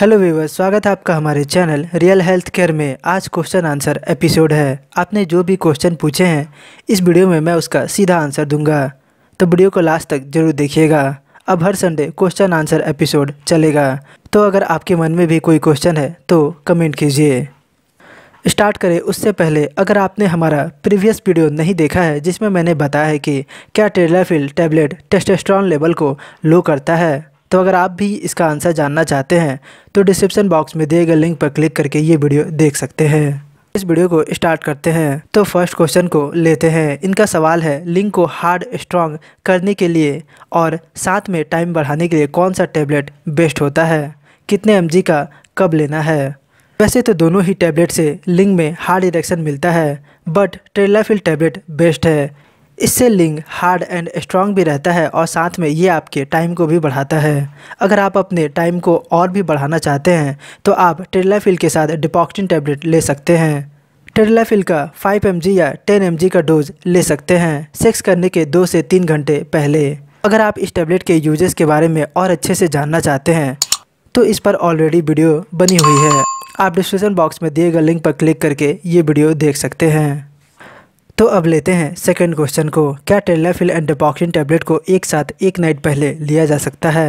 hello viewers स्वागत है आपका हमारे चैनल रियल हेल्थ केयर में आज क्वेश्चन आंसर एपिसोड है आपने जो भी क्वेश्चन पूछे हैं इस वीडियो में मैं उसका सीधा आंसर दूंगा तो वीडियो को लास्ट तक जरूर देखिएगा अब हर संडे क्वेश्चन आंसर एपिसोड चलेगा तो अगर आपके मन में भी कोई क्वेश्चन है तो कमेंट कीजिए स्टार्ट करें उससे पहले अगर आपने हमारा प्रीवियस वीडियो नहीं देखा है जिसमें मैंने बताया है कि क्या टेलाफिल टैबलेट टेस्टेस्ट्रॉन लेवल को लो करता है तो अगर आप भी इसका आंसर जानना चाहते हैं तो डिस्क्रिप्शन बॉक्स में दिए गए लिंक पर क्लिक करके ये वीडियो देख सकते हैं इस वीडियो को स्टार्ट करते हैं तो फर्स्ट क्वेश्चन को लेते हैं इनका सवाल है लिंक को हार्ड स्ट्रॉन्ग करने के लिए और साथ में टाइम बढ़ाने के लिए कौन सा टैबलेट बेस्ट होता है कितने एम का कब लेना है वैसे तो दोनों ही टैबलेट से लिंग में हार्ड इरेक्शन मिलता है बट ट्रेलाफिल टैबलेट बेस्ट है इससे लिंग हार्ड एंड स्ट्रॉन्ग भी रहता है और साथ में ये आपके टाइम को भी बढ़ाता है अगर आप अपने टाइम को और भी बढ़ाना चाहते हैं तो आप टेरलाफिल के साथ डिपॉक्टिन टैबलेट ले सकते हैं टेरलाफिल का 5 एम या 10 एम का डोज ले सकते हैं सेक्स करने के दो से तीन घंटे पहले अगर आप इस टैबलेट के यूजेस के बारे में और अच्छे से जानना चाहते हैं तो इस पर ऑलरेडी वीडियो बनी हुई है आप डिस्क्रिप्शन बॉक्स में दिए गए लिंक पर क्लिक करके ये वीडियो देख सकते हैं तो अब लेते हैं सेकंड क्वेश्चन को क्या टेलाफिल एंड डेपॉक्सिन टैबलेट को एक साथ एक नाइट पहले लिया जा सकता है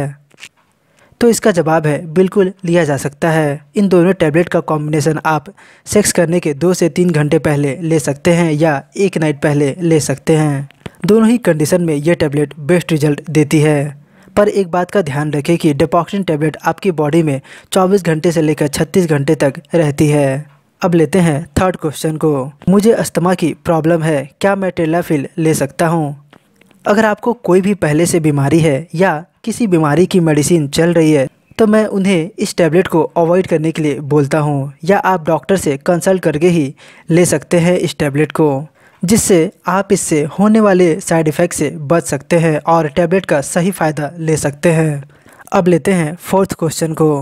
तो इसका जवाब है बिल्कुल लिया जा सकता है इन दोनों टैबलेट का कॉम्बिनेशन आप सेक्स करने के दो से तीन घंटे पहले ले सकते हैं या एक नाइट पहले ले सकते हैं दोनों ही कंडीशन में यह टैबलेट बेस्ट रिजल्ट देती है पर एक बात का ध्यान रखें कि डिपॉक्सिन टैबलेट आपकी बॉडी में 24 घंटे से लेकर 36 घंटे तक रहती है अब लेते हैं थर्ड क्वेश्चन को मुझे अस्थमा की प्रॉब्लम है क्या मैं टेलाफिल ले सकता हूँ अगर आपको कोई भी पहले से बीमारी है या किसी बीमारी की मेडिसिन चल रही है तो मैं उन्हें इस टैबलेट को अवॉइड करने के लिए बोलता हूँ या आप डॉक्टर से कंसल्ट करके ही ले सकते हैं इस टैबलेट को जिससे आप इससे होने वाले साइड इफ़ेक्ट से बच सकते हैं और टैबलेट का सही फ़ायदा ले सकते हैं अब लेते हैं फोर्थ क्वेश्चन को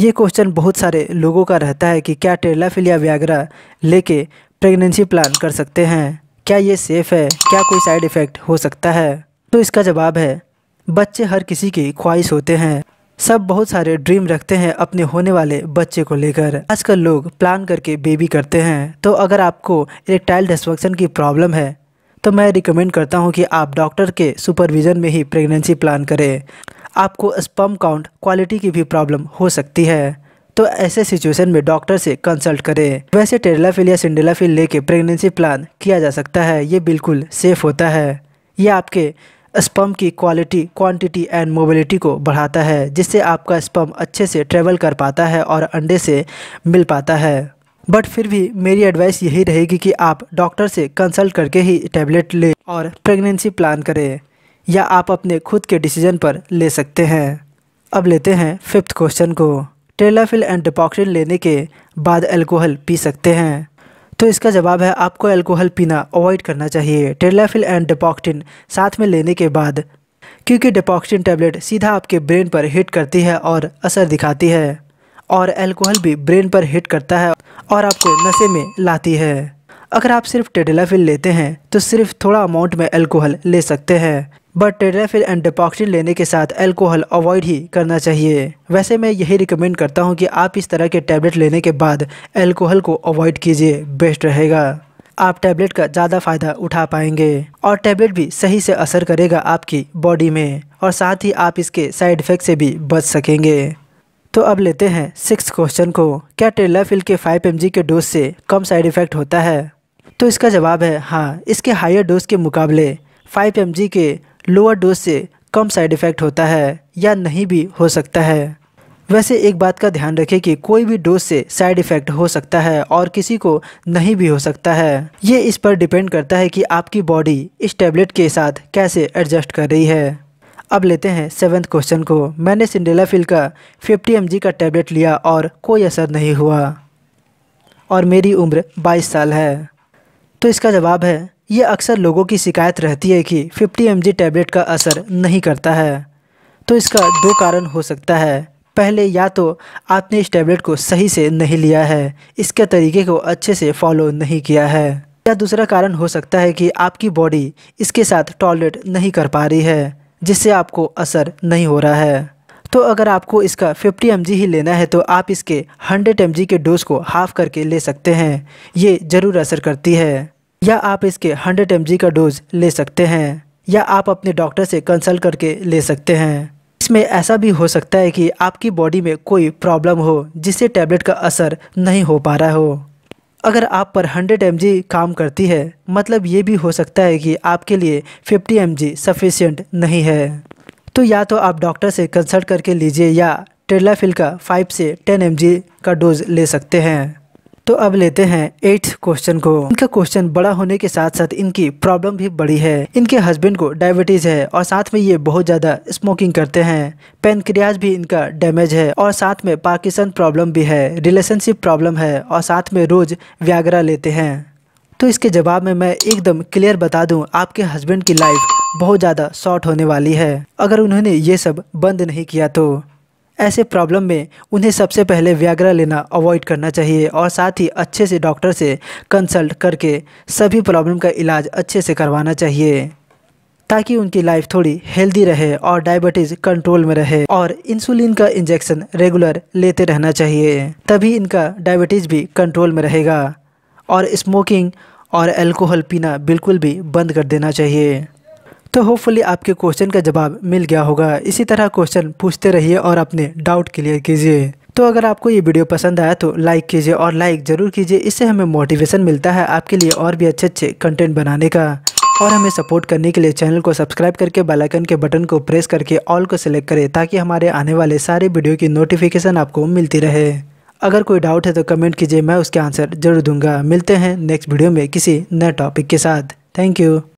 ये क्वेश्चन बहुत सारे लोगों का रहता है कि क्या टेलाफिलिया व्याग्रा लेके प्रेगनेंसी प्लान कर सकते हैं क्या ये सेफ़ है क्या कोई साइड इफ़ेक्ट हो सकता है तो इसका जवाब है बच्चे हर किसी की ख्वाहिश होते हैं सब बहुत सारे ड्रीम रखते हैं अपने होने वाले बच्चे को लेकर आजकल लोग प्लान करके बेबी करते हैं तो अगर आपको इरेक्टाइल डिस्फंक्शन की प्रॉब्लम है तो मैं रिकमेंड करता हूँ कि आप डॉक्टर के सुपरविज़न में ही प्रेगनेंसी प्लान करें आपको स्पम काउंट क्वालिटी की भी प्रॉब्लम हो सकती है तो ऐसे सिचुएशन में डॉक्टर से कंसल्ट करें वैसे टेरलाफिल या सिंडेलाफिल लेके प्रेगनेंसी प्लान किया जा सकता है ये बिल्कुल सेफ होता है यह आपके स्पम की क्वालिटी क्वांटिटी एंड मोबिलिटी को बढ़ाता है जिससे आपका स्पम अच्छे से ट्रेवल कर पाता है और अंडे से मिल पाता है बट फिर भी मेरी एडवाइस यही रहेगी कि आप डॉक्टर से कंसल्ट करके ही टैबलेट लें और प्रेगनेंसी प्लान करें या आप अपने खुद के डिसीजन पर ले सकते हैं अब लेते हैं फिफ्थ क्वेश्चन को टेलाफिल एंड डिपॉक्सिन लेने के बाद अल्कोहल पी सकते हैं तो इसका जवाब है आपको अल्कोहल पीना अवॉइड करना चाहिए टेलाफिल एंड डिपॉक्टिन साथ में लेने के बाद क्योंकि डिपॉक्सिन टैबलेट सीधा आपके ब्रेन पर हिट करती है और असर दिखाती है और अल्कोहल भी ब्रेन पर हिट करता है और आपको नशे में लाती है अगर आप सिर्फ टेडिलाफिल लेते हैं तो सिर्फ थोड़ा अमाउंट में अल्कोहल ले सकते हैं बट टेड्राफिल एंड डिपॉक्सिन लेने के साथ अल्कोहल अवॉइड ही करना चाहिए वैसे मैं यही रिकमेंड करता हूँ कि आप इस तरह के टैबलेट लेने के बाद अल्कोहल को अवॉइड कीजिए बेस्ट रहेगा आप टैबलेट का ज़्यादा फ़ायदा उठा पाएंगे और टैबलेट भी सही से असर करेगा आपकी बॉडी में और साथ ही आप इसके साइड इफ़ेक्ट से भी बच सकेंगे तो अब लेते हैं सिक्स क्वेश्चन को क्या टेलाफिल के 5 एम के डोज से कम साइड इफ़ेक्ट होता है तो इसका जवाब है हाँ इसके हायर डोज के मुकाबले 5 एम के लोअर डोज से कम साइड इफ़ेक्ट होता है या नहीं भी हो सकता है वैसे एक बात का ध्यान रखें कि कोई भी डोज से साइड इफ़ेक्ट हो सकता है और किसी को नहीं भी हो सकता है ये इस पर डिपेंड करता है कि आपकी बॉडी इस टैबलेट के साथ कैसे एडजस्ट कर रही है अब लेते हैं सेवन्थ क्वेश्चन को मैंने सिंडेलाफिल का 50 एम का टैबलेट लिया और कोई असर नहीं हुआ और मेरी उम्र 22 साल है तो इसका जवाब है यह अक्सर लोगों की शिकायत रहती है कि 50 एम टैबलेट का असर नहीं करता है तो इसका दो कारण हो सकता है पहले या तो आपने इस टैबलेट को सही से नहीं लिया है इसके तरीके को अच्छे से फॉलो नहीं किया है या दूसरा कारण हो सकता है कि आपकी बॉडी इसके साथ टॉयलेट नहीं कर पा रही है जिससे आपको असर नहीं हो रहा है तो अगर आपको इसका 50 एम ही लेना है तो आप इसके 100 एम के डोज को हाफ करके ले सकते हैं ये ज़रूर असर करती है या आप इसके 100 एम का डोज ले सकते हैं या आप अपने डॉक्टर से कंसल्ट करके ले सकते हैं इसमें ऐसा भी हो सकता है कि आपकी बॉडी में कोई प्रॉब्लम हो जिससे टैबलेट का असर नहीं हो पा रहा हो अगर आप पर 100 एम काम करती है मतलब ये भी हो सकता है कि आपके लिए 50 एम सफिशियंट नहीं है तो या तो आप डॉक्टर से कंसल्ट करके लीजिए या टेलाफिल का 5 से 10 एम का डोज ले सकते हैं तो अब लेते हैं एट्थ क्वेश्चन को इनका क्वेश्चन बड़ा होने के साथ साथ इनकी प्रॉब्लम भी बड़ी है इनके हस्बैंड को डायबिटीज है और साथ में ये बहुत ज्यादा स्मोकिंग करते हैं पेनक्रियाज भी इनका डैमेज है और साथ में पाकिस्तान प्रॉब्लम भी है रिलेशनशिप प्रॉब्लम है और साथ में रोज व्यागरा लेते हैं तो इसके जवाब में मैं एकदम क्लियर बता दूं आपके हस्बैंड की लाइफ बहुत ज़्यादा शॉर्ट होने वाली है अगर उन्होंने ये सब बंद नहीं किया तो ऐसे प्रॉब्लम में उन्हें सबसे पहले व्याग्रा लेना अवॉइड करना चाहिए और साथ ही अच्छे से डॉक्टर से कंसल्ट करके सभी प्रॉब्लम का इलाज अच्छे से करवाना चाहिए ताकि उनकी लाइफ थोड़ी हेल्दी रहे और डायबिटीज़ कंट्रोल में रहे और इंसुलिन का इंजेक्शन रेगुलर लेते रहना चाहिए तभी इनका डायबिटीज़ भी कंट्रोल में रहेगा और स्मोकिंग और अल्कोहल पीना बिल्कुल भी बंद कर देना चाहिए तो होपफुली आपके क्वेश्चन का जवाब मिल गया होगा इसी तरह क्वेश्चन पूछते रहिए और अपने डाउट क्लियर कीजिए तो अगर आपको ये वीडियो पसंद आया तो लाइक कीजिए और लाइक ज़रूर कीजिए इससे हमें मोटिवेशन मिलता है आपके लिए और भी अच्छे अच्छे कंटेंट बनाने का और हमें सपोर्ट करने के लिए चैनल को सब्सक्राइब करके बेल आइकन के बटन को प्रेस करके ऑल को सिलेक्ट करें ताकि हमारे आने वाले सारे वीडियो की नोटिफिकेशन आपको मिलती रहे अगर कोई डाउट है तो कमेंट कीजिए मैं उसके आंसर जरूर दूंगा मिलते हैं नेक्स्ट वीडियो में किसी नए टॉपिक के साथ थैंक यू